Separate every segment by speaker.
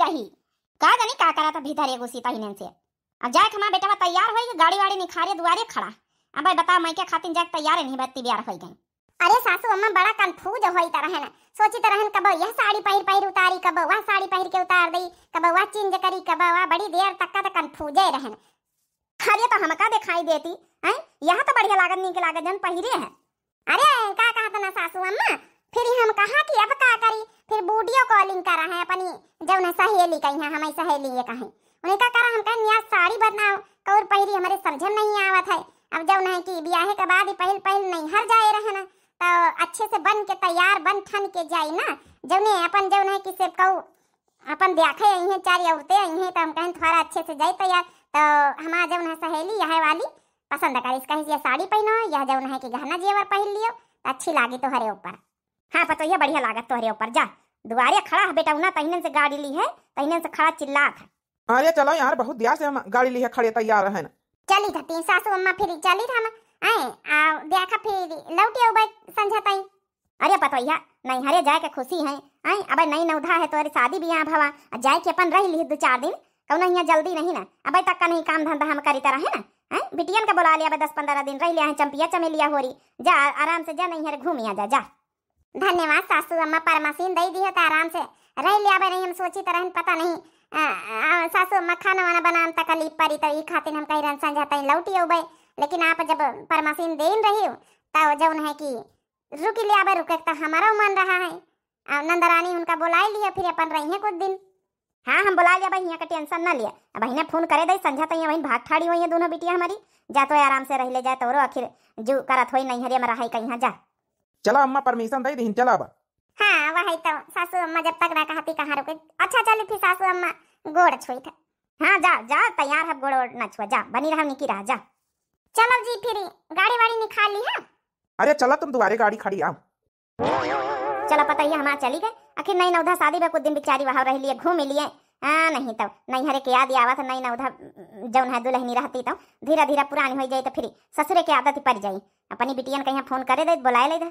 Speaker 1: होई रही का जानी का करा तो भीतर एगो सीता ही से अब जाए हमारा बेटा बा तैयार होई गाड़ी वाड़ी निखारे दुआरे खड़ा अब भाई बता मैं क्या खातिर जाए तैयार नहीं बत्ती बियार होई गई अरे सासू अम्मा बड़ा कंफ्यूज होई तरह है ना सोचित रहन कब यह साड़ी पहिर पहिर उतारी कब वह साड़ी पहिर के उतार दई कब वह चेंज करी कब वह बड़ी देर तक का तो कंफ्यूजे रहन खरे तो हमका दिखाई देती हैं यह तो बढ़िया लागत नहीं के लागत जन पहिरे है अरे का कहत ना सासू अम्मा फिर हम कहा कि अब का करी फिर बूडियो कॉलिंग कर करा है अपनी जौन सहेली कही है हमारी सहेली ये कहे उन्हें का करा हम कह निया साड़ी बदनाओ कौर पहरी हमारे समझ नहीं आवत है अब जौन है कि ब्याह के बाद ही पहल पहल नहीं हर जाए रहना तो अच्छे से बन के तैयार बन ठन के जाई ना जौने अपन जौन है कि सिर्फ कहू अपन देखे आई हैं चार औरतें आई हैं तो हम कहें थोड़ा अच्छे से जाए तैयार तो हमारा जौन है सहेली यह वाली पसंद कर इसका यह साड़ी पहनो यह जौन है कि गहना जेवर पहन लियो तो अच्छी लागी तो हरे ऊपर हाँ पतोहिया बढ़िया लागत तोहरे ऊपर जा दुआरिया खड़ा है बेटा उना तहिनन से गाड़ी ली है तहिनन से खड़ा चिल्ला
Speaker 2: था अरे चलो यार बहुत दिया से हम गाड़ी ली है खड़े तैयार है ना
Speaker 1: चली था तीन सासू अम्मा फिर चली था हम आए आ देखा फिर लौटे उबे समझा तई अरे पतोहिया नहीं हरे जाए के खुशी है आए अबे नई नौधा है तोरी शादी बियाह भवा जाए के अपन रह ली दो चार दिन कौन यहाँ जल्दी नहीं ना अबे तक का नहीं काम धंधा हम करी तरह है ना है बिटियन का बुला लिया दस पंद्रह दिन रह लिया है चंपिया चमेलिया हो रही जा आराम से जा नहीं हरे घूमिया जा जा धन्यवाद सासू अम्मा पर मशीन दे दी होता आराम से रह लिया भाई हम सोची तो तरह पता नहीं आ, आ, सासू अम्मा खाना वाना तक लीप परी तो ये खाते हम कहीं रंसन जाता लौटी हो भाई लेकिन आप जब पर मशीन दे रही हो तो जब उन्हें कि रुकी लिया भाई रुके तो हमारा मन रहा है और नंदरानी उनका बुला ही लिया फिर अपन रही है कुछ दिन हाँ हम बुला लिया भाई यहाँ का टेंशन ना लिया अब बहिने फोन करे दई संझा तो यहाँ भाग ठाड़ी हुई है दोनों बिटिया हमारी जा तो आराम से रह ले जाए तो आखिर जो करत हुई नहीं हरिया में रहा कहीं हाँ, जा चला अम्मा परमिशन दे दिन चला बा हाँ वही तो सासू अम्मा जब तक ना कहती कहाँ रुके अच्छा चल फिर सासू अम्मा गोड़ छुई था हाँ जा जा तैयार है गोड़ ना छुआ जा बनी रहा निकी रहा जा चलो जी फिर गाड़ी वाड़ी निकाल ली है हाँ?
Speaker 2: अरे चलो तुम तुम्हारी गाड़ी खड़ी आओ
Speaker 1: चलो पता ही हमारा चली गए आखिर नई नौधा शादी में कुछ दिन बिचारी वहां रह लिए घूम लिए हाँ नहीं तो नई हरे के याद आवा था नहीं नौधा जौन है दुल्हनी रहती तो धीरे धीरे पुरानी हो जाए तो फिर ससुरे की आदत पड़ जाई अपनी बिटियन कहीं फोन करे दे बुलाए ले दे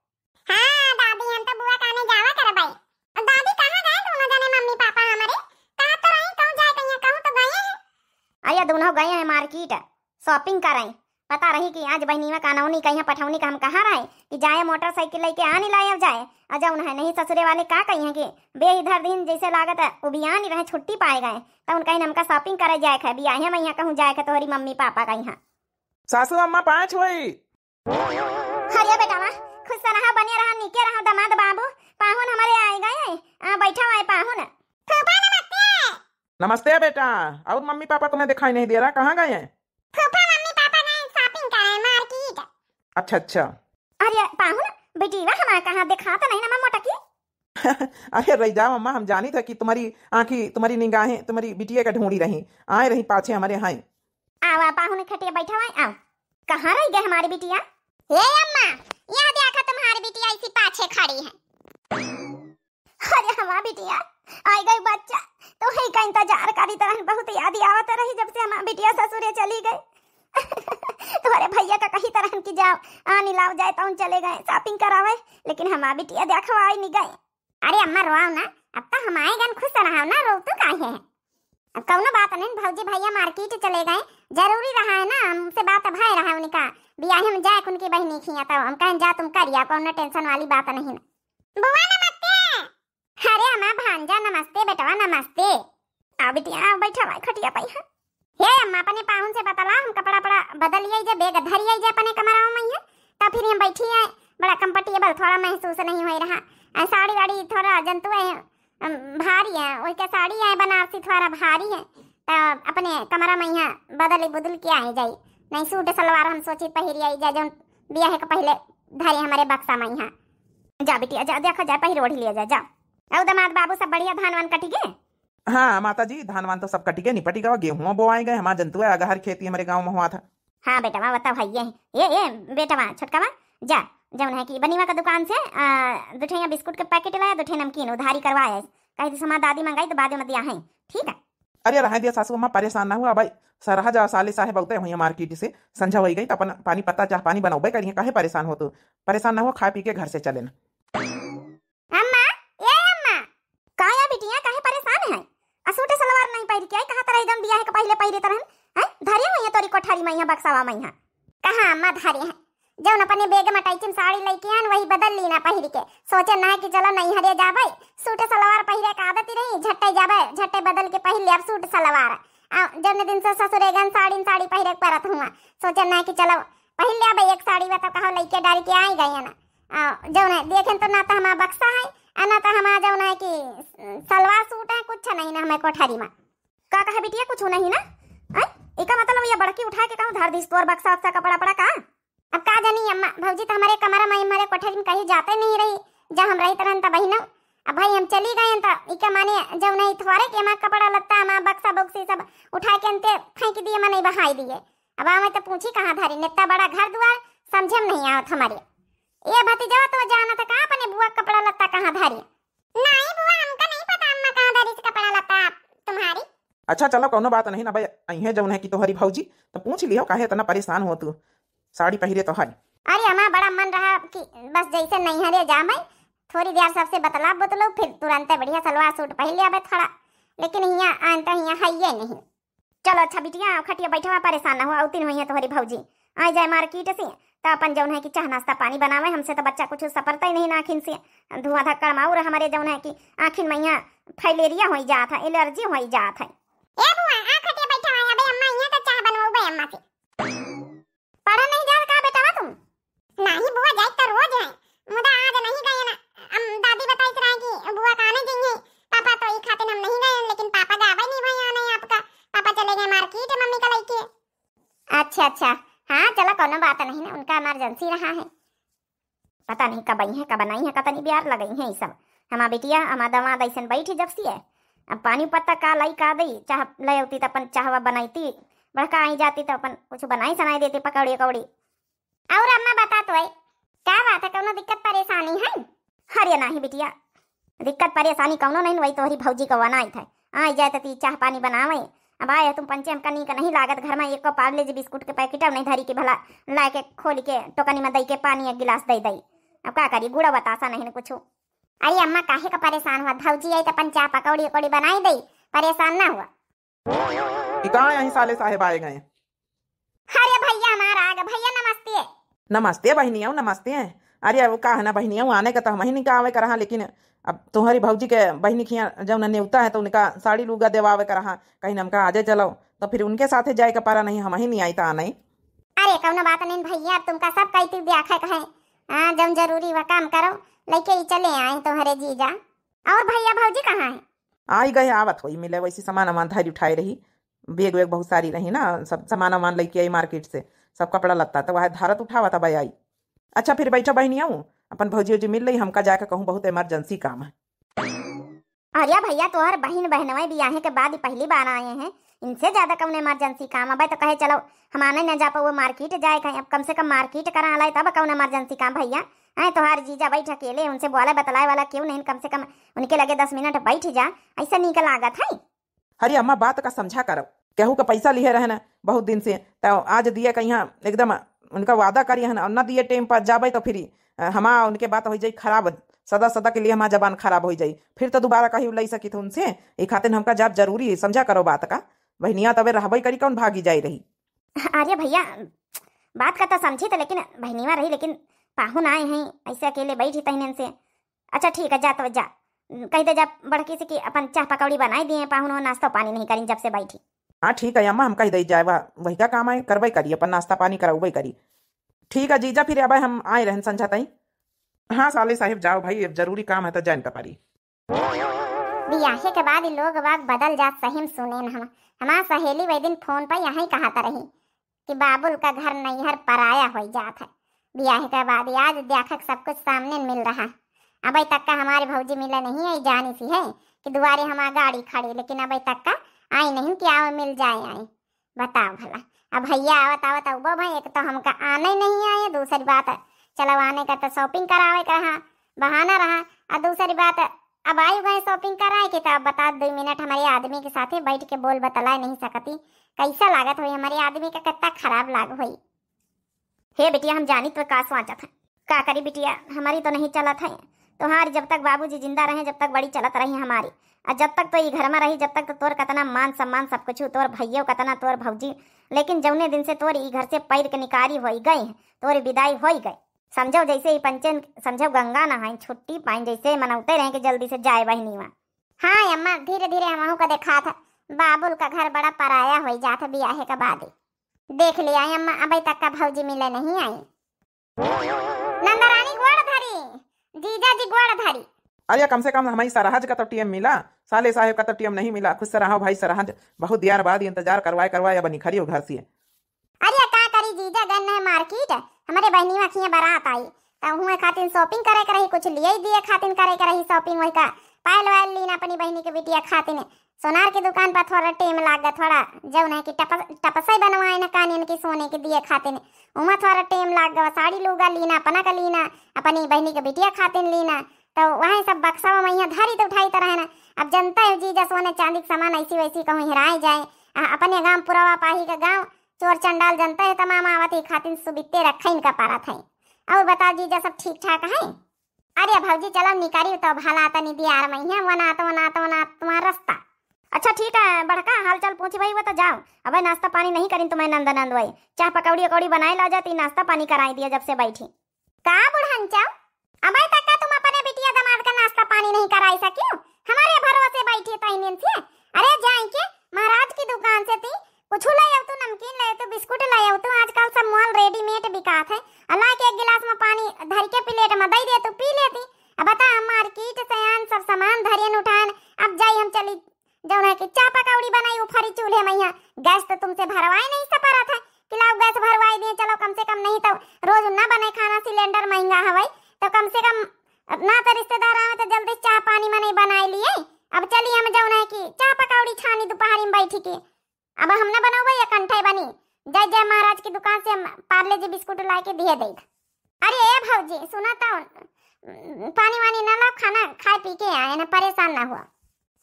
Speaker 1: दोनों गए हैं मार्केट शॉपिंग कराई पता रही कि आज बहनीवा कानौनी कहीं पठौनी का हम कहाँ रहे कि जाए मोटरसाइकिल लेके आ नहीं लाए अब जाए अजा उन्हें नहीं ससुरे वाले का कही है कि बे इधर दिन जैसे लागत है वो भी उबियान रहे छुट्टी पाए गए तो कहीं हमका शॉपिंग करे जाए है बियाहे में यहाँ कहूँ जाए खे तोहरी मम्मी पापा का यहाँ
Speaker 2: सासू अम्मा पाँच हुई
Speaker 1: हरिया बेटावा खुश रहा बने रहा नीचे रहा दमाद बाबू पाहुन हमारे आए गए हैं बैठा हुआ है पाहुन
Speaker 2: नमस्ते बेटा और मम्मी पापा तुम्हें दिखाई नहीं दे रहा कहाँ गए हैं
Speaker 3: मम्मी पापा शॉपिंग कर मार्केट अच्छा अच्छा अरे पाहुन
Speaker 2: बेटीवा
Speaker 1: हमारा कहाँ दिखा तो नहीं ना
Speaker 2: अरे रही जाओ हम जानी था कि तुम्हारी आंखी तुम्हारी निगाहें तुम्हारी बिटिया का ढूंढी रही आए रही पाछे हमारे यहाँ
Speaker 1: आओ खटिया बैठा हुआ आओ कहाँ रह गए हमारी बिटिया ए अम्मा देखा तुम्हारी बिटिया इसी पाछे खड़ी है अरे हमारी बिटिया आई गई बच्चा तो ही का इंतजार करी तरह बहुत याद ही आवत रही जब से हमार बिटिया ससुर चली गए तुम्हारे भैया का कही तरह की जाओ आनी लाओ जाए तो चले गए शॉपिंग करावे लेकिन हमार बिटिया देखो आई नहीं गए अरे अम्मा रोआओ ना अब तो हम आए गन खुश रहा ना रो तो काहे है अब कौनो बात नहीं भौजी भैया मार्केट चले गए जरूरी रहा है ना हमसे बात भाई रहा उनका बियाह हम जाए उनकी बहनी खिया तो हम कहें जा तुम करिया कौनो टेंशन वाली बात नहीं बुआ ना अरे अम्मा भांजा नमस्ते बेटवा नमस्ते आ बिटिया आ बैठा भाई खटिया पाई है हाँ। हे अम्मा अपने पाहुन से बतला हम कपड़ा पड़ा बदल लिए जे बैग धर लिए जे अपने कमरा में है तो फिर हम बैठी है बड़ा कंफर्टेबल थोड़ा महसूस नहीं हो रहा साड़ी वाड़ी थोड़ा जंतु है भारी है वही के साड़ी है बनारसी थोड़ा भारी है तो अपने कमरा में है बदल बदल के आई जाई नहीं सूट सलवार हम सोची पहरी आई जा जो बिया के पहले धरे हमारे बक्सा में है जा बिटिया जा देखा जा पहले ओढ़ी लिया जा, जा और दमाद बाबू सब बढ़िया धान वान कटी गए
Speaker 2: हाँ माता जी धान वान तो सब कटी गए निपटी गए गेहूं बोआए गए हमारा जंतु है अगर खेती हमारे गाँव में हुआ था
Speaker 1: हाँ बेटा वहाँ बताओ भाई ये ये बेटा वहाँ छोटका वहाँ जा जब उन्हें कि बनीवा का दुकान से दुठे यहाँ बिस्कुट के पैकेट लाया दुठे नमकीन उधारी करवाया कहे तो हमारा दादी मंगाई तो बाद में दिया है ठीक है
Speaker 2: अरे रहा दिया सासू माँ परेशान ना हुआ भाई सरहा जाओ साले साहेब बोलते हुई मार्केट से संझा हो गई तो अपन पानी पत्ता चाह पानी बनाओ करिए काहे परेशान हो तो परेशान ना हो खा पी के घर से चले ना
Speaker 1: आ सूटे सलवार नहीं पहिर के आई कहां तरह एकदम बियाह के पहले पहिरे तरह हैं धरे हो है तोरी कोठारी में यहां बक्सावा में यहां कहां अम्मा धरे हैं जौन अपने बैग में टाइचिन साड़ी लेके आन वही बदल लेना पहिर के सोचे ना कि चलो नहीं हरे जाबे सूटे सलवार पहिरे का आदत ही रही झट्टे जाबे झट्टे बदल के पहिर ले अब सूट सलवार आ जौन दिन से ससुरेगन साड़ी साड़ी पहिरे परत हुआ सोचे ना कि चलो पहिर ले अब एक साड़ी बता तो कहो लेके डाल के आई गई है ना जौन देखें तो ना तो हमारा बक्सा है आना तो हम आ जाओ ना कि सलवार सूट है कुछ नहीं ना हमें कोठारी में का कहा बिटिया कुछ नहीं ना आई इका मतलब ये बड़की उठा के कहूं धर दिस तोर बक्सा वक्सा कपड़ा पड़ा का अब का जानी अम्मा भौजी तो हमारे कमरा में हमारे कोठारी में कहीं जाते नहीं रही जहां हम रही तरह तब तो बहिन अब भाई हम चली गए तो इका माने जब नहीं थवारे के मां कपड़ा लत्ता मां बक्सा बक्सी सब उठा के अंते फेंक दिए मां नहीं बहाई दिए अब हमें तो पूछी कहां धारी नेता बड़ा घर द्वार समझे नहीं आवत हमारे ये भतीजा तो जाना
Speaker 3: था कहां अपने बुआ कपड़ा लत्ता कहां धारी नहीं बुआ हमका नहीं पता अम्मा कहां धारी से कपड़ा लत्ता तुम्हारी
Speaker 2: अच्छा चलो कोनो बात नहीं ना भाई अहे जौन है कि तोहरी भौजी तो पूछ लियो काहे इतना परेशान हो तू साड़ी पहरे तो हरी
Speaker 1: अरे अम्मा बड़ा मन रहा कि बस जैसे नहीं हरे जा मैं थोड़ी देर सबसे बतला बतलो तो फिर तुरंत बढ़िया सलवार सूट पहन लिया थोड़ा लेकिन यहाँ आनता यहाँ है ये नहीं चलो अच्छा बिटिया खटिया बैठवा परेशान ना हो उतिन हुई है तुम्हारी भौजी आ जाए मार्केट से तो अपन जौन है कि चाह नाश्ता पानी बनावे हमसे तो बच्चा कुछ सपरता ही नहीं ना आखिन से धुआं धक्कड़ रहा हमारे जौन है कि आखिन यहाँ फाइलेरिया हो तो जा था एलर्जी हो जा था अच्छा अच्छा हाँ चलो कोनो बात नहीं ना उनका इमरजेंसी रहा है पता नहीं कब आई है कब नहीं है कतनी बिहार लगई है ये सब हमार बेटिया हमार दमाद ऐसा बैठी जब सी है अब पानी पत्ता का लाई का दई चाह ले होती तो अपन चाहवा बनाईती बड़का आई जाती तो अपन कुछ बनाई सनाई देती पकौड़ी उकौड़ी और अम्मा बता तो क्या बात है कौनो दिक्कत परेशानी है अरे नहीं बिटिया दिक्कत परेशानी कौनो नहीं वही तोहरी भौजी को बनाई थे आई जाए तो चाह पानी बनावे अब आए तुम पंचे हमका नी का नहीं लागत घर में एक कप पाव लेजी बिस्कुट के पैकेट नहीं धरी के भला ला के खोल के टोकनी में दई के पानी एक गिलास दई दई अब का करी गुड़ा बतासा तो नहीं ना कुछ अरे अम्मा काहे का परेशान हुआ भौजी आई तो पंचा पकौड़ी उकौड़ी बनाई दई
Speaker 2: परेशान ना हुआ कहाँ यही साले साहेब आए गए
Speaker 1: अरे भैया हमारा आ गए भैया नमस्ते
Speaker 2: नमस्ते बहनी आओ नमस्ते अरे वो का है ना बहनी हूँ आने का तो हम ही का आवे करा लेकिन अब तुम्हारी भाजी के बहनी खिया जब उन्हें न्यौता है तो उनका साड़ी लूगा कर रहा कहीं ना हमका आजे चलो तो फिर उनके साथ ही जाए का पारा नहीं हम ही नहीं आई था तो नहीं
Speaker 1: अरे कौन बात नहीं भैया अब तुमका सब कई तू देखा कहे हाँ जब जरूरी वह काम करो लेके ही चले आए तुम्हारे जीजा और भैया भाजी कहाँ है
Speaker 2: आई गए आवत हुई मिले वैसी सामान वामान धारी उठाई रही बेग वेग बहुत सारी रही ना सब सामान वामान लेके आई मार्केट से सब कपड़ा लगता तो वह धारत उठावा था भाई आई अच्छा फिर बैठो बहनी आऊँ अपन भौजी उजी मिल रही हमका जाकर कहूँ बहुत इमरजेंसी काम है
Speaker 1: अरे भैया तोहर बहन बहनवा बियाहे के बाद ही पहली बार आए हैं इनसे ज्यादा कम इमरजेंसी काम अब तो कहे चलो हम आने न जा पाओ मार्केट जाए कहीं अब कम से कम मार्केट करा लाए तब कौन इमरजेंसी काम भैया हैं तोहार जीजा बैठ अकेले उनसे बोला बतलाए वाला क्यों नहीं कम से कम उनके लगे दस मिनट बैठ जा ऐसा निकल आगत है
Speaker 2: अरे अम्मा बात का समझा करो केहू का पैसा लिए रहना बहुत दिन से तो आज दिया कहीं हाँ, एकदम उनका वादा करी है न दिए टाइम पर जाब तो फिर हमा उनके बात हो जाए खराब सदा सदा के लिए हमारा जबान खराब हो जाए फिर तो दोबारा कहीं ले सकी थी उनसे ये खातिर हमका जाब जरूरी है समझा करो बात का बहनिया तबे रह करी कौन भागी जाए
Speaker 1: रही अरे भैया बात का तो समझी तो लेकिन बहनिया रही लेकिन पाहुन आए हैं ऐसे अकेले बैठी तहन से अच्छा ठीक है जा तो जा कह दे जा बड़की से कि अपन चाह पकौड़ी बनाई दिए पाहुन हो नाश्ता पानी नहीं करें जब से बैठी
Speaker 2: हाँ ठीक है अम्मा हमका ही जाए वह वही का काम आए करबे करी अपन नाश्ता पानी कराऊबे करी ठीक है जीजा फिर अब हम आए रहन समझा तई हाँ साले साहिब जाओ भाई अब जरूरी काम है तो जान का पारी
Speaker 1: बियाहे के बाद ही लोग बाग बदल जात सही सुने न हम हमार सहेली वही दिन फोन पर यहाँ कहाता रही कि बाबुल का घर नैहर पराया हो जात है बियाहे के बाद आज देखक सब कुछ सामने मिल रहा अब तक का हमारे भौजी मिले नहीं है जानी सी है कि दुआरे हमारा गाड़ी खड़ी लेकिन अब तक का आई नहीं कि आवे मिल जाए आई बताओ भला अब भैया आवत आवत उबो भाई एक तो हमका आने नहीं आए दूसरी बात चलो आने का तो शॉपिंग करावे का रहा बहाना रहा और दूसरी बात अब आई भाई शॉपिंग कराए कि तब तो बता दो मिनट हमारे आदमी के साथे बैठ के बोल बतला नहीं सकती कैसा लागत हुई हमारे आदमी का कत्ता खराब लाग हुई हे बेटिया हम जानी तो का सोचा था का करी बेटिया हमारी तो नहीं चला था तुम्हारी जब तक बाबूजी जिंदा रहे जब तक बड़ी चलत रही हमारी और जब तक तो ये घर में रही जब तक तो तोर कतना मान सम्मान सब कुछ तोर भैया कतना तोर भौजी लेकिन जौने दिन से तोर घर से पैर के निकारी हो गई है तोर विदाई हो गई समझो जैसे ही पंचन समझो गंगा है छुट्टी पाई जैसे मनाते रहे कि जल्दी से जाए बहनी वहाँ हाँ अम्मा धीरे धीरे हम को देखा था बाबुल का घर बड़ा पराया हो था बियाहे का बाद देख लिया अम्मा अभी तक का भौजी मिले नहीं आई जीजा जी ग्वाड़धारी
Speaker 2: अरे कम से कम हमारी सराहज का तो टीएम मिला साले साहेब का तो टीएम नहीं मिला खुश सराहो भाई सराहज बहुत देर बाद इंतजार करवाए करवाए अब निखरी घर से
Speaker 1: अरे का करी जीजा गन मार्केट हमारे बहनीवा खिया बारात आई तो हुए खातिन शॉपिंग करे करही कुछ लिए दिए खातिन करे करही शॉपिंग वही का पायल वायल लीन अपनी बहनी के बिटिया खातिन सोनार की दुकान पर थोड़ा टेम लाग गया थोड़ा जौन नहीं कि टपस टपसई बनवाए ना कान इनकी सोने के दिए खाते ने उमा थोड़ा टेम लाग गया साड़ी लूगा लीना अपना का लीना अपनी बहनी के बिटिया खाते ने लीना तो वहाँ सब बक्सा में यहाँ धारी तो उठाई तो रहे ना अब जनता है जी जीजा सोने चांदी के सामान ऐसी वैसी कहूँ हिराए जाए अपने गाँव पुरावा पाही का गाँव चोर चंडाल जनता है तमाम तो आवती खातिन सुबित्ते रखे इनका पारा था और बताओ जी जीजा सब ठीक ठाक है अरे भाजी चलो निकारी तो भला आता नहीं दिया यार मैं वना तो वना तो वना तुम्हारा रास्ता अच्छा ठीक है बड़का हाल चाल पूछी भाई वो तो जाओ अब नाश्ता पानी नहीं करी तुम्हें नंदा नंद भाई चाह पकौड़ी उकौड़ी बनाए ला जाती नाश्ता पानी कराई दिया जब से बैठी का बुढ़न चाओ अब तक का तुम अपने बिटिया दमाद का नाश्ता पानी नहीं कराई सकी हमारे भरोसे बैठी तो इन से अरे जाए के महाराज की दुकान से थी कुछ ले आओ तू नमकीन ले तो बिस्कुट ले आओ तू आजकल सब मॉल रेडीमेड बिकात है अल्लाह के एक गिलास में पानी धर के प्लेट में दे दे तू पी लेती अब बता हम मार्केट से सब सामान धरियन उठान अब जाई हम चली जौना की कि चापा काउड़ी बनाई उफरी चूल्हे मैया गैस तो तुमसे भरवाए नहीं सपा रहा था कि लाओ गैस भरवाई दिए चलो कम से कम नहीं तो रोज ना बने खाना सिलेंडर महंगा है भाई तो कम से कम ना तो रिश्तेदार आवे तो जल्दी चाय पानी में नहीं बनाए लिए अब चलिए हम जौना की कि चाय पकौड़ी छानी दोपहर में बैठी के अब हम ना बनाऊ भैया कंठे बनी जय जय महाराज की दुकान से हम पार्ले जी बिस्कुट ला के दिए दे अरे ए भाजी सुना था तो, पानी वानी ना लाओ खाना खाए पी के आए ना परेशान ना हुआ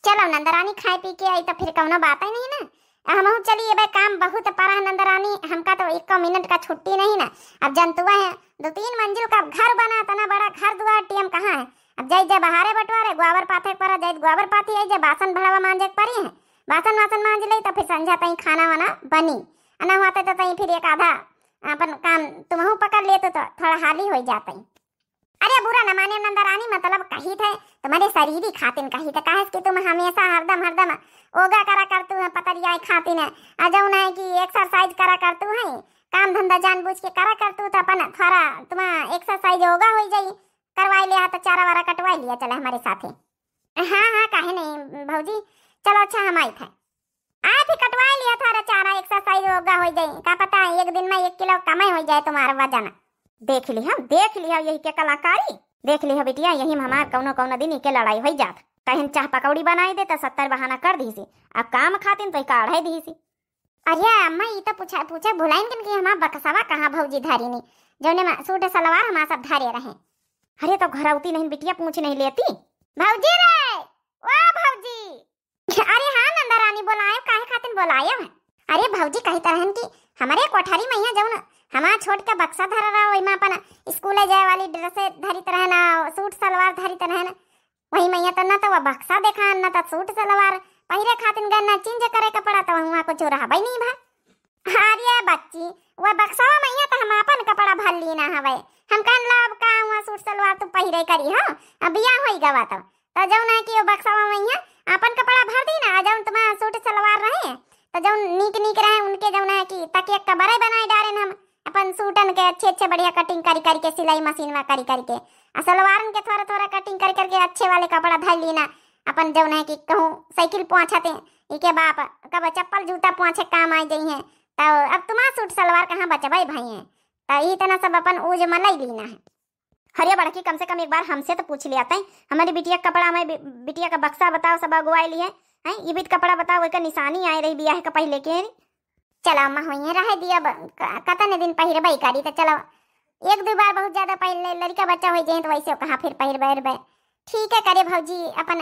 Speaker 1: चलो नंदरानी खाए पी के आई तो फिर कौन बात ही नहीं ना हम चलिए भाई काम बहुत पड़ा है नंदरानी हमका तो एक मिनट का छुट्टी नहीं ना अब जंतुआ है दो तीन मंजिल का घर बना तना तो बड़ा घर द्वार टीएम कहाँ है अब जाए जब बहारे बटवारे गुआवर पाथे पर जाए गुआवर पाथी आई जब बासन भड़ावा मांझे पड़ी है बासन वासन मांझ ली तो फिर संझा तई खाना वाना बनी अना हुआ तो तई फिर एक आधा अपन काम तुम्हू पकड़ लिए तो थोड़ा हाली हो जाते अरे बुरा न माने नंदरानी मतलब कही थे तुम्हारे शरीर ही खातिन कही थे काहे कि तुम हमेशा हरदम हरदम ओगा करा करतू है पतरिया खातिन है आ अजौन है कि एक्सरसाइज करा करतू है काम धंधा जान जानबूझ के करा करतू तो अपन थोड़ा तुम एक्सरसाइज ओगा हो जाई करवाई लिया तो चारा वारा कटवा लिया चले हमारे साथ हाँ हाँ काहे नहीं भाजी चलो अच्छा हम आई थे आप ही कटवा लिया था चारा एक्सरसाइज ओगा हो जाए का पता है एक दिन में एक किलो कमाई हो जाए तुम्हारा वजन देख ली हम देख ली हम यही के कलाकारी देख ली बिटिया यही में हमार कौनो कौनो दिन के लड़ाई हो जात कहन चाह पकौड़ी बनाई दे तो सत्तर बहाना कर दीसी अब काम खातिन तो काढ़े दीसी अरे अम्मा ये तो पूछा पूछा भुलाइन किन की हमार बकसावा कहाँ भौजी धारी ने जौने सूट सलवार हमार सब धारे रहे अरे तो घर उती नहीं बिटिया पूछ नहीं लेती भौजी रे ओ भौजी अरे हाँ नंदा रानी बोलाए काहे खातिन बोलाए अरे भौजी कही तरहन की हमारे कोठारी मैया जौन हमार छोट के बक्सा धर रहा वही अपन स्कूले जाए वाली ड्रेसे धरी तरह ना सूट सलवार धरी तरह ना वही मैया तो ना तो वह बक्सा देखा ना तो सूट सलवार पहिरे खातिन गए ना चेंज करे कपड़ा तो वहाँ कुछ रहा भाई नहीं भा अरे बच्ची वह बक्सावा मैया तो हम अपन कपड़ा भर ली हवे हम कान लाभ का हुआ सूट सलवार तू पहिरे करी हाँ अब बियाह होई गवा तो तो जो ना कि वो बक्सावा मैया अपन कपड़ा भर दी ना जौन तुम्हारा सूट सलवार रहे तो जौन नीक नीक रहे उनके जो ना कि तकिया का बड़े बनाए डारे हम अपन सूटन के अच्छे अच्छे बढ़िया कटिंग करी करके सिलाई मशीन में करी करके के और सलवारन के थोड़ा थोड़ा कटिंग कर करके अच्छे वाले कपड़ा धर लेना अपन जो है कि कहूँ साइकिल पहुँचाते इके बाप कब चप्पल जूता पहुँचे काम आ जाई है तो अब तुम्हारा सूट सलवार कहाँ बचबे भाई हैं तो इतना तो सब अपन ऊज में नहीं लेना है हरे बड़की कम से कम एक बार हमसे तो पूछ लिया था हमारी बिटिया का कपड़ा हमारी बिटिया का बक्सा बताओ सब अगुआ लिए हैं ये भी तो कपड़ा बताओ एक निशानी आए रही बिया है का पहले के चला अम्मा हुई रह दिया कतने दिन पहिर बई करी तो चलो एक दो बार बहुत ज्यादा पहिर ले लड़का बच्चा हो जाए तो वैसे कहा फिर पहिर बैर ठीक है करे भौजी अपन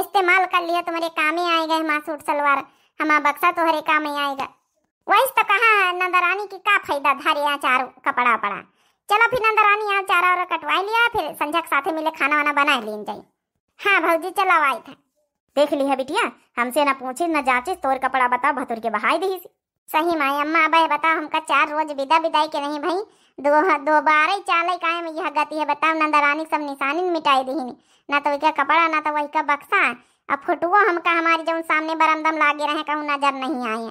Speaker 1: इस्तेमाल कर लिया तुम्हारे काम ही आएगा हमार सूट सलवार हमार बक्सा तुम्हारे काम ही आएगा वैसे तो कहा नंदरानी की का फायदा धारे यहाँ चारो कपड़ा पड़ा चलो फिर नंदरानी यहाँ चारा और कटवा लिया फिर संजक साथे मिले खाना वाना बना ले जाए हाँ भौजी चलो आई था देख ली है बिटिया हमसे ना पूछे ना जांचे तोर कपड़ा बता भतुर के बहाई दीस सही माए अम्मा भाई बताओ हमका चार रोज विदा विदाई के नहीं भाई दो दो बार ही चाले काहे में यह गति है बताओ नंदा रानी सब निशानी मिटाई दीहिनी ना तो वही कपड़ा ना तो वही का बक्सा अब फोटुओ हमका हमारे जो सामने बरमदम लागे रहे कहूँ नजर नहीं आए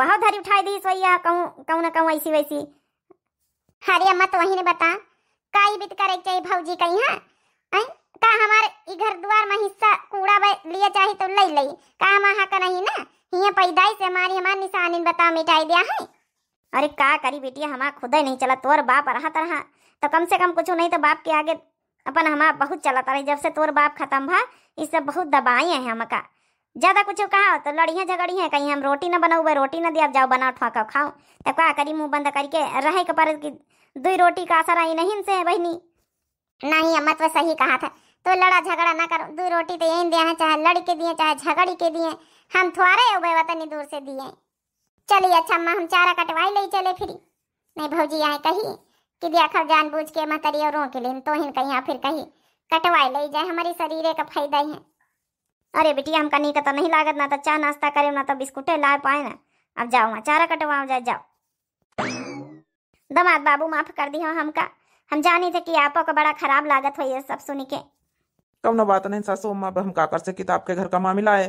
Speaker 1: वह धरी उठाई दी सोई कहूँ कहूँ ना कहूँ ऐसी वैसी अरे अम्मा तो वही ने बता का ही बीत करे चाहिए भौजी कहीं हाँ का हमारे इधर द्वार में हिस्सा कूड़ा लिया चाहे तो ले लई का हम का नहीं ना यहाँ पैदाई से हमारी हमार निशानी बता मिटाई दिया है अरे का करी बेटिया हमारा खुद ही नहीं चला तोर बाप रहा तरह तो कम से कम कुछ नहीं तो बाप के आगे अपन हमारा बहुत चला रही जब से तोर बाप खत्म भा इस सब बहुत दबाई है हमका ज्यादा कुछ कहा तो लड़िया झगड़ी है कहीं हम रोटी ना बनाऊ रोटी ना दिया जाओ बनाओ ठोका खाओ तो का करी मुंह बंद करके रहे के पर दुई रोटी का असर आई नहीं से बहनी नहीं अम्मा तो सही कहा था तो लड़ा झगड़ा ना करो दो रोटी तो यही दिया है चाहे लड़ के दिए चाहे झगड़ी के दिए हम थोड़े हो गए वतनी दूर से दिए चलिए अच्छा अम्मा हम चारा कटवाई ले चले फिर नहीं भौजी आए कही कि जान बूझ के मतरी और के लिए तो हिन कहीं फिर कही कटवाई ले जाए हमारी शरीर का फायदा है अरे बेटी हम कहीं का तो नहीं लागत ना तो चाय नाश्ता करे ना तो बिस्कुटे ला पाए ना अब जाओ वहाँ चारा कटवाओ जाए जाओ दमाद बाबू माफ कर दी हो हमका हम जानी थे कि आपको को बड़ा खराब
Speaker 2: लागत हो ये सब सुनी के कौन बात नहीं सासू अम्मा हम का कर सकी तो आपके घर का मामला है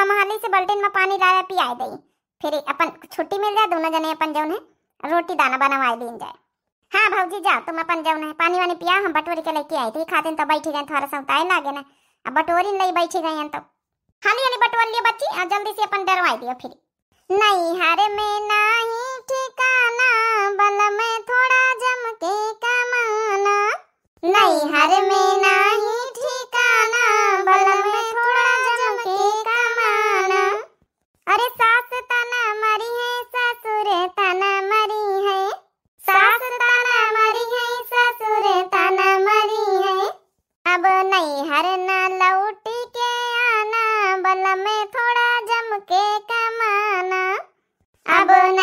Speaker 1: हम हाली से बल्टिन में पानी लाया पियाए दई फिर अपन छुट्टी मिल जाए दोनों जने अपन जौन है रोटी दाना बनवाए दिन जाए हाँ भाजी जाओ तुम अपन जौन है पानी वानी पिया हम बटोरी के लेके आई थी खाते तो बैठे गए थोड़ा सौताए लागे ना अब बटोरी नहीं बैठे गए हैं तो हाली हाली बटोर लिया बच्ची और जल्दी से अपन डरवा दियो फिर नहीं हरे में नहीं ठिकाना बल में थोड़ा जम के कमाना नहीं हर में ना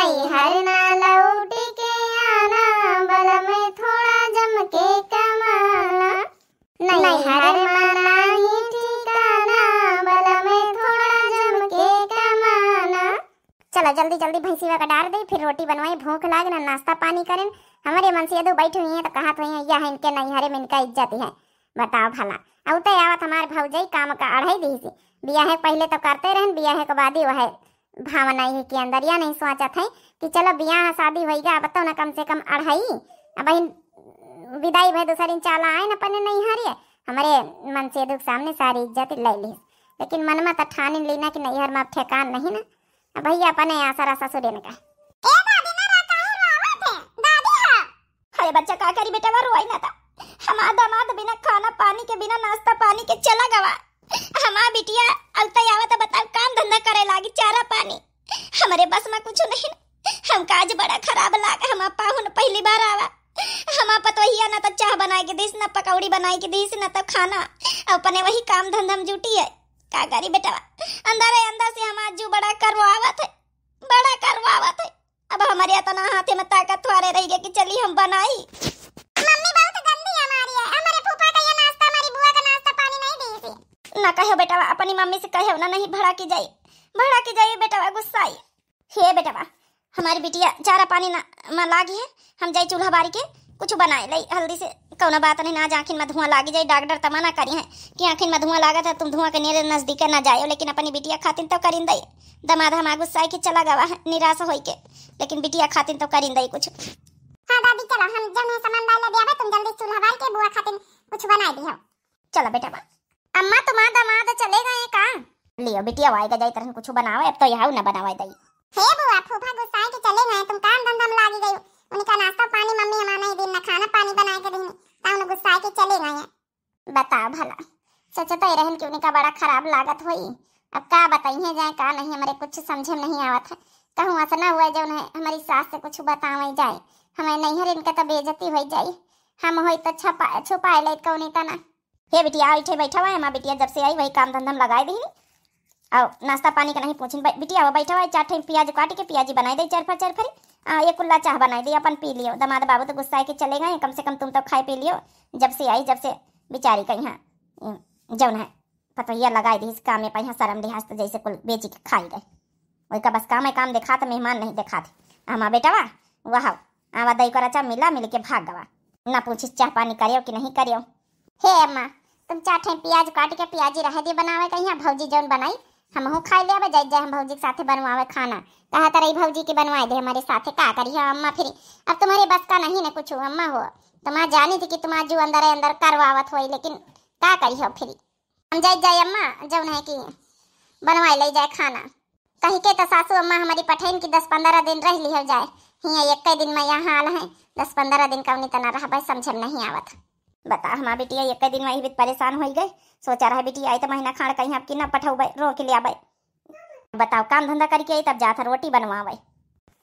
Speaker 1: हर के आना बल में थोड़ा जम के कमाना नहीं हर माना ही ठिकाना बल में थोड़ा जम के कमाना चलो जल्दी जल्दी भैंसी का डाल दे फिर रोटी बनवाई भूख लागे ना नाश्ता पानी करें हमारे से यदि बैठ हुई है तो कहा तो है यह इनके नहीं हरे में इनका इज्जत है बताओ भला अब तो आवत हमारे भाजई काम का अढ़ाई दी बिया है पहले तो करते रहन बिया है के बाद ही वह भावना ही के अंदर या नहीं सोचा था कि चलो ब्याह शादी होगा बताओ ना कम से कम अढ़ाई अब विदाई भाई दूसरे दिन चाला आए ना पने नहीं हारिए हमारे मन से दुख सामने सारी इज्जत ले ली लेकिन मन में तो ली ना कि नहीं हर माप ठेकान नहीं ना अब भैया अपने आसरा ससुरे ने
Speaker 3: कहा
Speaker 1: अरे बच्चा का करी बेटा वो रोई ना था हम आधा दामाद बिना खाना पानी के बिना नाश्ता पानी के चला गवा हमार बिटिया अलता यावा तो बता काम धंधा करे लागी चारा पानी हमारे बस में कुछ नहीं हम काज बड़ा खराब लाग हम पाहुन पहली बार आवा हम तो वही ना तो चाह बनाए के दीस ना पकौड़ी बनाए के दीस ना तो खाना अपने वही काम धंधा में जुटी है का करी बेटा अंदर है अंदर से हम आज बड़ा करवावत है बड़ा करवावत है अब हमारे तो ना हाथे में ताकत थोड़े रह गए कि चली हम बनाई ना कहे बेटा अपनी मम्मी से कहे ना नहीं भड़ा के जाए भड़ा के जाइए बेटा गुस्सा आई हे बेटा हमारी बिटिया चारा पानी ना लागी है हम जाए चूल्हा बारी के कुछ बनाए लई हल्दी से कौन बात नहीं ना आँखिन में धुआं लागी जाए डॉक्टर तमा ना करी है कि आँखिन में धुआं लागा था तुम धुआं के नेरे नजदीक ना जाए लेकिन अपनी बिटिया खातिन तो करिन दई दमा धमा गुस्सा के चला गवा है निराशा होई के लेकिन बिटिया खातिन तो करिन दई कुछ
Speaker 3: हाँ दादी चलो हम जब सामान बाई ले दिया तुम जल्दी चूल्हा बारी के बुआ खातिन कुछ बना दी चलो बेटा बा अम्मा तुम्हारा दामाद चले गए का
Speaker 1: लियो बिटिया वाई जाई तरह कुछ बनावे अब तो यहाँ ना बनावे दई
Speaker 3: हे बुआ फूफा गुस्साए के चले गए तुम काम धंधा में लागी गई उनका नाश्ता पानी मम्मी हमारा नहीं दिन ना खाना पानी बनाए के दिन ता ताऊ गुस्साए के
Speaker 1: चले गए बताओ भला सचत तो रहन के उनका बड़ा खराब लागत हुई अब का बताई है जाए का नहीं हमारे कुछ समझ नहीं आवत है कहूँ ऐसा ना हुआ उन्हें हमारी सास से कुछ बतावे जाए हमें नहीं हर इनका तो बेजती हो जाए हम हो तो छुपा छुपा ले कौन इतना हे बिटिया ऐठे बैठा हुआ है माँ बिटिया जब से आई वही काम धंधा लगाए दी आओ नाश्ता पानी का नहीं पूछी बिटिया वो बैठा हुआ है चार प्याज काट के प्याजी बनाए दे चरफा चरफरी हाँ ये कुल्ला चाह बनाए दी अपन पी लियो दमाद बाबू तो गुस्सा है कि चले गए कम से कम तुम तो खाए पी लियो जब से आई जब से बेचारी कहीं हाँ जौन है पतवैया लगाई दी इस काम में पही शर्म लिहाज तो जैसे कुल बेची के खाई गए वही का बस काम है काम देखा तो मेहमान नहीं देखा थे हमारा बेटा वाह वाह आवा दई कर मिला मिल के भाग गवा ना पूछिस चाह पानी करियो कि नहीं करियो हे अम्मा तुम चाटे प्याज काट के प्याजी रह दी बनावे कहीं भौजी जौन बनाई हम हमहू खाई ले जाए जाए हम भौजी के साथे बनवावे खाना कहा तरह भौजी के बनवाए दे हमारे साथे का करिए हाँ, अम्मा फिर अब तुम्हारे बस का नहीं ना कुछ अम्मा हो तो आज जानी थी कि तुम आज अंदर अंदर करवावत हो लेकिन का करिए फिर हम जाए जाए अम्मा जब है कि बनवाए ले जाए खाना कहीं के तो सासू अम्मा हमारी पठेन की दस पंद्रह दिन रह ली हो जाए हिया एक दिन में यहाँ आल है दस पंद्रह दिन का उन्हीं तना रह समझ नहीं आवत बता हमार बेटिया एक दिन वही भी परेशान हो गए सोचा रहा बेटी आई तो महीना खाण कहीं आप ना पठौबे रो के लिया बताओ काम धंधा करके आई तब जाता रोटी बनवावे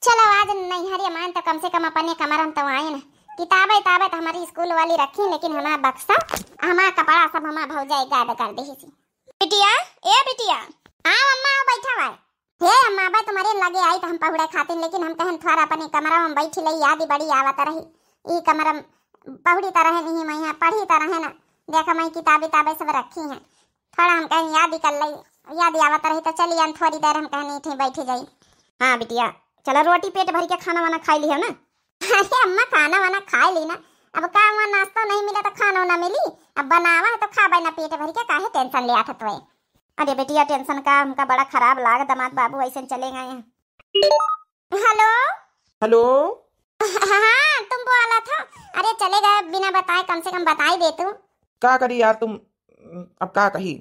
Speaker 1: चलो आज नहीं हरे मान तो कम से कम अपने कमर हम तो आए ना किताबें ताबें तो हमारी स्कूल वाली रखी लेकिन हमारा बक्सा हमारा कपड़ा सब हमारा भौजा गायब कर दी बिटिया ए बिटिया हाँ अम्मा बैठा हुआ हे अम्मा भाई तुम्हारे लगे आई तो हम पहुड़े खाते लेकिन हम कहन थोड़ा अपने कमरा में बैठी ले याद ही बड़ी आवत रही ई कमरा बहुड़ी तरह नहीं मैं यहाँ पढ़ी तरह है ना देखा मैं किताबें ताबे सब रखी हैं थोड़ा हम कहीं याद कर ली याद आवत रही तो चलिए हम थोड़ी देर हम कहीं नहीं बैठी जाए हाँ बिटिया चलो रोटी पेट भर के खाना वाना खा ली है ना अरे अम्मा खाना वाना खा ली ना अब का हुआ नाश्ता नहीं मिला तो खाना वाना मिली अब बनावा है तो खा खाबे ना पेट भर के काहे टेंशन लिया था तुम्हें अरे बेटिया टेंशन का हमका बड़ा खराब लाग दमाद बाबू ऐसे चले गए हेलो हेलो हाँ तुम था अरे चले गए बिना बताए कम से कम बताई दे
Speaker 2: तू करी यार तुम अब का कही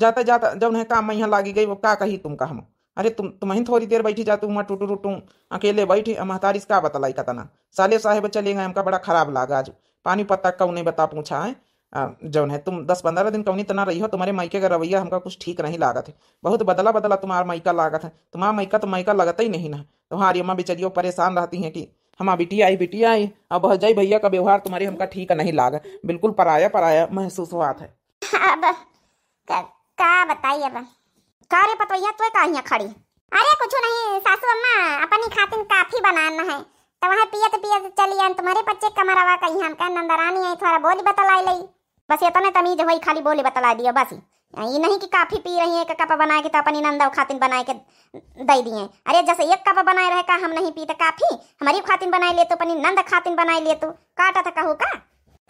Speaker 2: जाता जाता जब काम मैं लागी गई वो क्या कही तुम कहा अरे तुम तुम्हें थोड़ी देर बैठी जाती हूँ टूटू टूटू अकेले बैठी महतारी का बतलाई कतना साले साहेब चले गए हमका बड़ा खराब लगा आज पानी पत्ता कऊ नहीं बता पूछा है जौन है तुम दस पंद्रह दिन कौनी तना रही हो तुम्हारे माइके का रवैया हमका कुछ ठीक नहीं लागत थे बहुत बदला बदला तुम्हारा माइका लागत है तुम्हारा माइका तो माइका लगता ही नहीं ना तुम्हारी तो अम्मा बेचारियों परेशान रहती हैं कि हम बिटिया आई बिटिया आई अब बहजाई भैया का व्यवहार तुम्हारी हमका ठीक नहीं लागा बिल्कुल पराया पराया महसूस हुआ था
Speaker 1: अब का, का बताइए अब का रे पतवैया तू का खड़ी अरे कुछ नहीं सासू अम्मा अपनी खातिन काफी बनाना है तो वहाँ पियत पियत चली आन तुम्हारे बच्चे कमरवा कहीं हमका नंदरानी है थोड़ा बोली बतलाई लई बस इतने तमीज होई खाली बोली बतला दियो बस हाँ, ये नहीं कि काफ़ी पी रही है एक कपा बना के तो अपनी नंदा खातिन बना के दे दिए अरे जैसे एक कप बनाए रहे का हम नहीं पीते काफ़ी हमारी खातिन बनाए लिए तो अपनी नंद खातिन बनाए लिए तो काटा था कहू का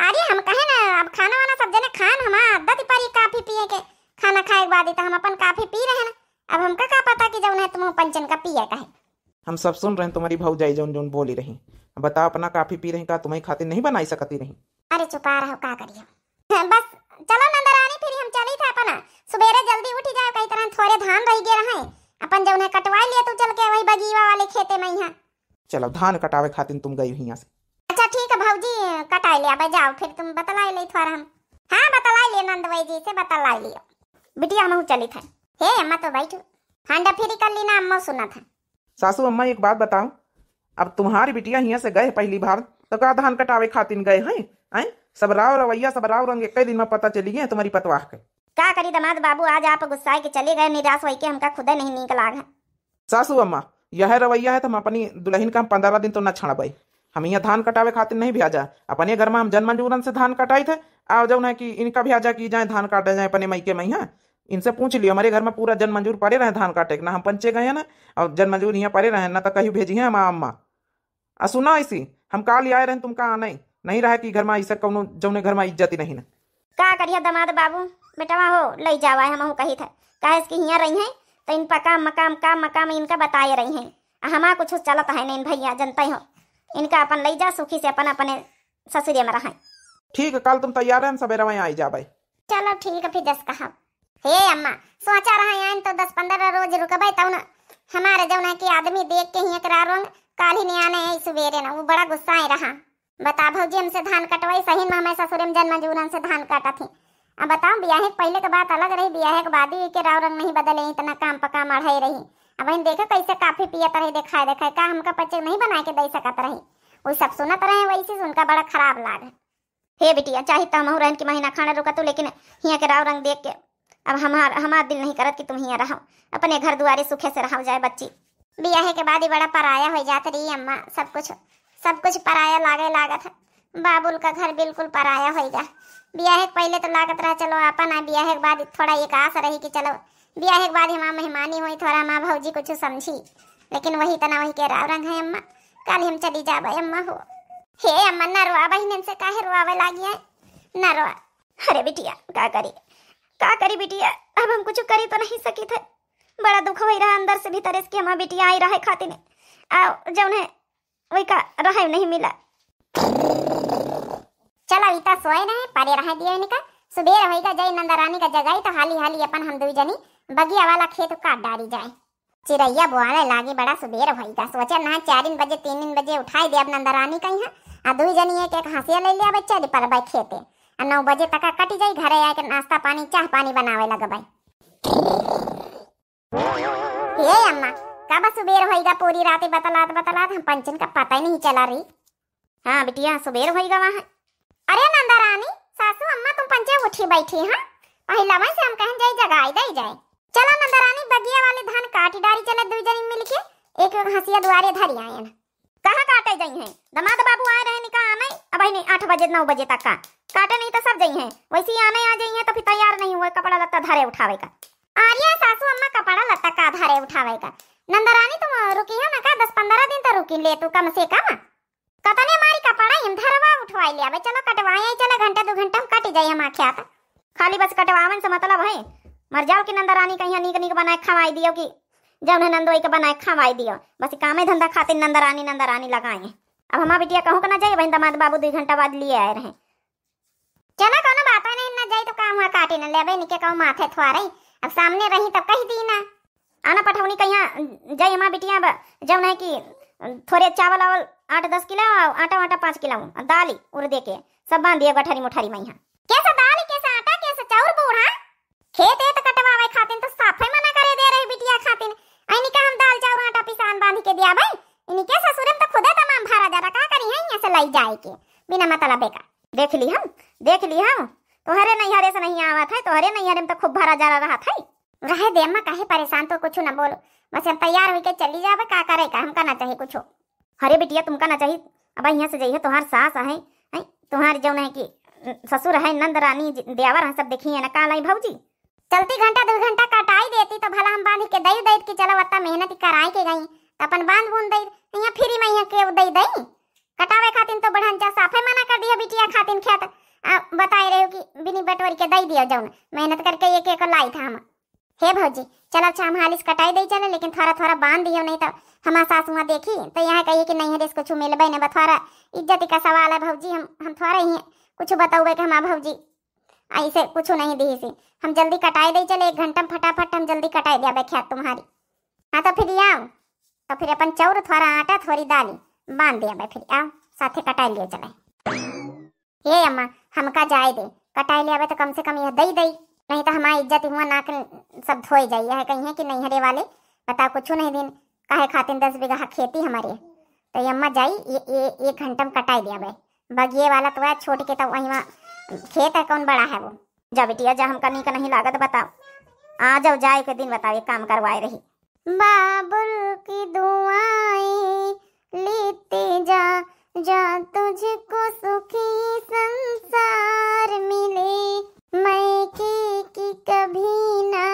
Speaker 1: अरे हम कहे ना अब खाना वाना सब जने खान हम आदत हाँ, परी काफ़ी पिए के खाना खाए के बाद तो हम अपन काफ़ी पी रहे ना अब हमका का पता कि जब है तुम पंचन का पिया का है
Speaker 2: हम सब सुन रहे तुम्हारी तुम्हारी जाई जोन जोन बोली रही बताओ अपना काफ़ी पी रही का तुम्हें खातिन नहीं बनाई सकती रही
Speaker 1: अरे चुपा रहो का करियो हाँ, बस चलो नंदरानी फिर हम चली था अपना सुबेरे जल्दी उठ जाए कई तरह थोड़े धान रह गए रहे अपन जो उन्हें कटवा लिए तू तो चल के वही बगीवा वाले खेते में यहाँ
Speaker 2: चलो धान कटावे खातिर तुम गई यहाँ से
Speaker 1: अच्छा ठीक है भाजी कटाई ले अब जाओ फिर तुम बतलाई ले थोड़ा हम हाँ बतलाई ले भाई जी से बतलाई लियो बिटिया हम चली था हे अम्मा तो बैठू हांडा फिरी कर लेना अम्मा सुना था
Speaker 2: सासू अम्मा एक बात बताऊं अब तुम्हारी बिटिया यहाँ से गए पहली बार तो का धान कटावे खातिर गए हैं हैं सब राव रवैया सब राव रंग एक दिन में पता चली गए तुम्हारी पतवाह के
Speaker 1: क्या करी दमाद बाबू आज आप गुस्सा के चले गए निराश वही के हमका खुदा नहीं निकल आ
Speaker 2: सासू अम्मा यह रवैया है तो हम अपनी दुल्हन का हम पंद्रह दिन तो न पाई हम यहाँ धान कटावे खातिर नहीं भेजा अपने घर में हम जनमंजूरन से धान कटाई थे आ जाओ न कि इनका भेजा की जाए धान काटे जाए अपने मई के मई है हाँ? इनसे पूछ लियो हमारे घर में पूरा जन मंजूर पड़े रहे धान काटे ना हम पंचे गए ना और जन मंजूर यहाँ पड़े रहे ना तो कहीं भेजी है हमारा अम्मा आ सुना इसी हम काल आए रहे तुम कहाँ नहीं नहीं रहा कि घर में ऐसा कौन जौने घर में इज्जत ही नहीं ना
Speaker 1: का करिया दमाद बाबू बेटा हो ले जावा है हम कही था काहे इसकी हिया रही हैं तो इन पका मकाम का मकाम इनका बताए रही हैं हमारा कुछ चलत है नहीं भैया जनता हो इनका अपन ले जा सुखी से अपन अपने ससुरे में रहें ठीक है कल तुम तैयार
Speaker 2: है सवेरे वहीं आई जा भाई
Speaker 1: चलो ठीक है फिर जस कहा हे अम्मा सोचा रहा है तो दस पंद्रह रोज रुकबे तब ना हमारे जो ना कि आदमी देख के ही करारों कल ही नहीं आना सवेरे ना वो बड़ा गुस्सा है रहा बता भौजी हमसे धान कटवाई सही में हमें ससुर में जन मंजूर हमसे धान काटा थी अब बताओ बियाहे पहले के तो बात अलग रही बियाहे के बाद ही के राव रंग नहीं बदले इतना काम पका मढ़ाई रही अब हम देखे कैसे काफी पियत रही देखा देखा का हमका पचे नहीं बना के दे सकत रही वो सब सुनत रहे वैसे उनका बड़ा खराब लाग हे बिटिया चाहे तो हम रहन के महीना खाना रुका तो लेकिन हिया के राव रंग देख के अब हमार हमार दिल नहीं करत कि तुम हिया रहो अपने घर दुआरे सुखे से रहो जाए बच्ची बियाहे के बाद ही बड़ा पराया हो जात रही अम्मा सब कुछ सब कुछ पराया लागे लागत है बाबुल का घर बिल्कुल पराया हो गया ब्याह के पहले तो लागत रहा चलो अपन आ ब्याह के बाद थोड़ा एक आस रही कि चलो ब्याह के बाद हमारा मेहमानी हुई थोड़ा माँ भाजी कुछ समझी लेकिन वही तना तो वही के राव रंग है अम्मा कल हम चली जाबे अम्मा हो हे अम्मा न रोआ बहन से काहे रोआवे लागी है न रोआ अरे बिटिया का करी का करी बिटिया अब हम कुछ करी तो नहीं सकी थे बड़ा दुख हो रहा अंदर से भीतर इसकी हमारा बिटिया आई रहा रहे ने आओ जो उन्हें वही का रहा नहीं मिला चला इता सोए ना पारे रहा दिया निका सुबह रहेगा जाए नंदा रानी का जगह तो हाली हाली अपन हम दो जनी बगिया वाला खेत काट डाली जाए चिड़ैया बोआने लागे बड़ा सुबेर होगा सोचा ना चार बजे तीन बजे उठाई दे अब नंदा रानी का यहाँ आ दू जनी एक एक हंसिया ले लिया बच्चा दे पर खेते आ नौ बजे तक कट जाए घर आ के नाश्ता पानी चाह पानी बनावे लगबई हे अम्मा कब सुबेर होएगा पूरी रात बतलात बतलात हम पंचन का पता ही नहीं चला रही हाँ बिटिया सुबेर होएगा वहाँ अरे नंदा रानी सासू अम्मा तुम पंचे उठी बैठी हाँ पहला वहीं से हम कहें जाए जगाई दई जाए चलो नंदा रानी बगिया वाले धान काटी डारी चले दू जनी मिलके एक हंसिया दुआरे धरी आए ना कहाँ काटे जाई हैं दमाद बाबू आए रहे निका आने अब आई नहीं आठ बजे नौ बजे तक का काटे नहीं तो सब जाई हैं वैसे ही आने आ जाई हैं तो फिर तैयार नहीं हुए कपड़ा लत्ता धारे उठावेगा का आर्या सासू अम्मा कपड़ा लत्ता का धारे उठावेगा नंदरानी तुम रुकी हो ना का दस पंद्रह दिन तो रुकी ले तू कम से कम कतने मारी कपड़ा इम धरवा उठवाई लिया भाई चलो कटवाए चलो घंटा दो घंटा कट जाए हम आख्या खाली बस कटवावन से मतलब है मर जाओ कि नंदरानी कहीं नीक नीक बनाए खवाई दियो कि जब ने नंदोई के बनाए खवाई दियो बस काम धंधा खातिर नंदरानी नंदरानी लगाए अब हमारा बिटिया कहूँ का ना जाए बहन दमाद बाबू दो घंटा बाद लिए आए रहे चलो कोनो बात नहीं ना जाए तो काम हुआ काटे ना लेबे निके कहूँ माथे थुआ रही अब सामने रही तब तो कही दी ना आना पठौनी कहिया जय अम्मा बिटिया जब नहीं हाँ, कि थोड़े चावल आवल आठ दस किलो आटा वाटा पाँच किलो दाल उड़ दे के सब बांध दिए गठरी मुठारी में यहाँ कैसा दाल कैसा आटा कैसा चाउर बूढ़ा हाँ? खेत है तो एत कटवावे खातिन तो साफ साफे मना करे दे रहे बिटिया खातिन आइनी का हम दाल चाउर आटा पिसान बांध के दिया भाई इनी के ससुरम तो खुदा तमाम तो भारा जा रखा करी है यहाँ से लाई जाए के बिना मतलब बेका देख ली हम देख ली हम तोहरे नहीं हरे से नहीं आवत है तोहरे नहीं हरे में तो खूब भरा जा रहा था रहे दे अम्मा काहे परेशान तो कुछ ना बोलो बस हम तैयार होके चली जाबे का करे का हम का ना चाहिए कुछ अरे बिटिया तुम का ना चाहिए अब यहां से जाइए तुम्हार सास है तुम्हार जौन है कि ससुर है नंद रानी देवर है सब देखी है ना का भौजी भाजी चलती घंटा दो घंटा कटाई देती तो भला हम बांध के दई दई के चलो अत्ता मेहनत कराई के गई अपन बांध बुन दई यहां फ्री में यहां के दई दई कटावे खातिन तो बढ़न जा साफे मना कर दिया बिटिया खातिन खेत बताए रहे हो कि बिनी बटवर के दई दिया जाऊं मेहनत करके एक एक लाई था हम हे भौजी चलो अच्छा हम इस कटाई दे चले लेकिन थोड़ा थोड़ा बांध दियो नहीं तो हमारा सास वहाँ देखी तो यहाँ कहिए कि नहीं है इसको छू मिल बहने इज्जत का सवाल है भौजी हम हम थोड़ा ही कुछ बताऊबे कि हमारा भौजी ऐसे कुछ नहीं दी सी हम जल्दी कटाई दे चले एक घंटा फटाफट हम जल्दी कटाई दिया ख्यात तुम्हारी हाँ तो फिर आओ तो फिर अपन चौर थोड़ा आटा थोड़ी दाली बांध दिया फिर आओ साथे कटाई लिए चले ये अम्मा हमका जाए दे कटाई लिया तो कम से कम यह दई दई नहीं तो हमारी इज्जत हुआ नाक सब धोए जाइए है कहीं है कि नहीं हरे वाले बता कुछ नहीं दिन कहे खातिन दस बीघा खेती हमारी तो ये अम्मा जाई ये ये एक घंटा में कटाई दिया भाई बगिए वाला तो है छोट के तो वहीं वहाँ खेत है कौन बड़ा है वो जा बिटिया जा हम करनी का नहीं लागत बताओ आ जाओ जाए के दिन बताओ ये काम करवाए रही बाबुल की दुआई लेते जा जा तुझको सुखी संसार मिले मैके की कभी ना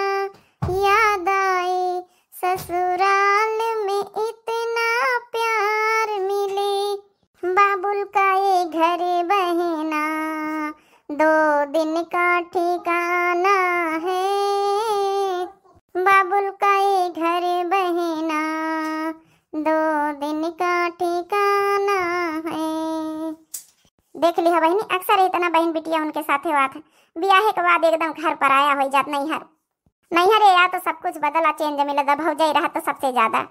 Speaker 1: याद आए ससुराल में इतना प्यार मिले बाबुल का ये घर बहना दो दिन का ठिकाना है बाबुल का ये घर बहना दो दिन का ठिकाना है देख लिया बहनी अक्सर इतना बहन बिटिया उनके साथ हुआ था बियाहे के बाद एकदम घर पर आया हो जात नहीं हर नहीं हर या तो सब कुछ बदला चेंज मिला दब हो जाए रहा तो सबसे ज़्यादा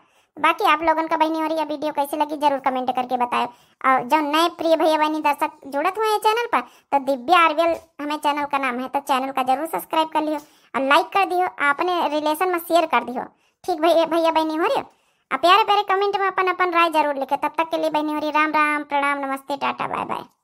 Speaker 1: बाकी आप लोगों का बहनी और ये वीडियो कैसी लगी जरूर कमेंट करके बताओ और जो नए प्रिय भैया बहनी दर्शक जुड़त हुए हैं चैनल पर तो दिव्या आरवेल हमें चैनल का नाम है तो चैनल का जरूर सब्सक्राइब कर लियो और लाइक कर दियो अपने रिलेशन में शेयर कर दियो ठीक भैया भैया बहनी हो रही हो प्यारे प्यारे कमेंट में अपन अपन राय जरूर लिखे तब तक के लिए बहनी हो रही राम राम प्रणाम नमस्ते टाटा बाय बाय